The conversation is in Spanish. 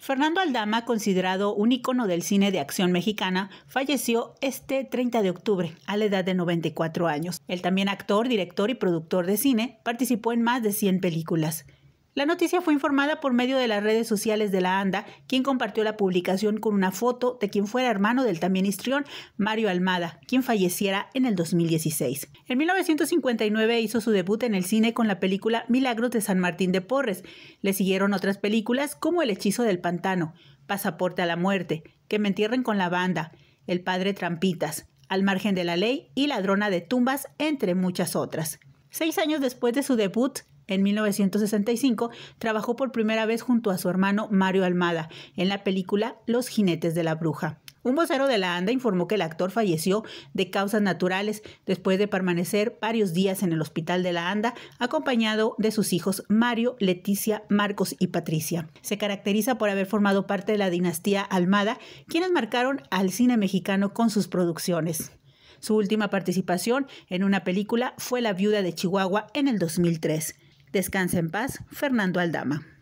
Fernando Aldama, considerado un ícono del cine de acción mexicana, falleció este 30 de octubre a la edad de 94 años. Él también actor, director y productor de cine, participó en más de 100 películas. La noticia fue informada por medio de las redes sociales de la ANDA, quien compartió la publicación con una foto de quien fuera hermano del también histrión Mario Almada, quien falleciera en el 2016. En 1959 hizo su debut en el cine con la película Milagros de San Martín de Porres. Le siguieron otras películas como El hechizo del pantano, Pasaporte a la muerte, Que me entierren con la banda, El padre Trampitas, Al margen de la ley y Ladrona de tumbas, entre muchas otras. Seis años después de su debut, en 1965 trabajó por primera vez junto a su hermano Mario Almada en la película Los jinetes de la bruja. Un vocero de la ANDA informó que el actor falleció de causas naturales después de permanecer varios días en el hospital de la ANDA, acompañado de sus hijos Mario, Leticia, Marcos y Patricia. Se caracteriza por haber formado parte de la dinastía Almada, quienes marcaron al cine mexicano con sus producciones. Su última participación en una película fue La viuda de Chihuahua en el 2003. Descansa en paz, Fernando Aldama.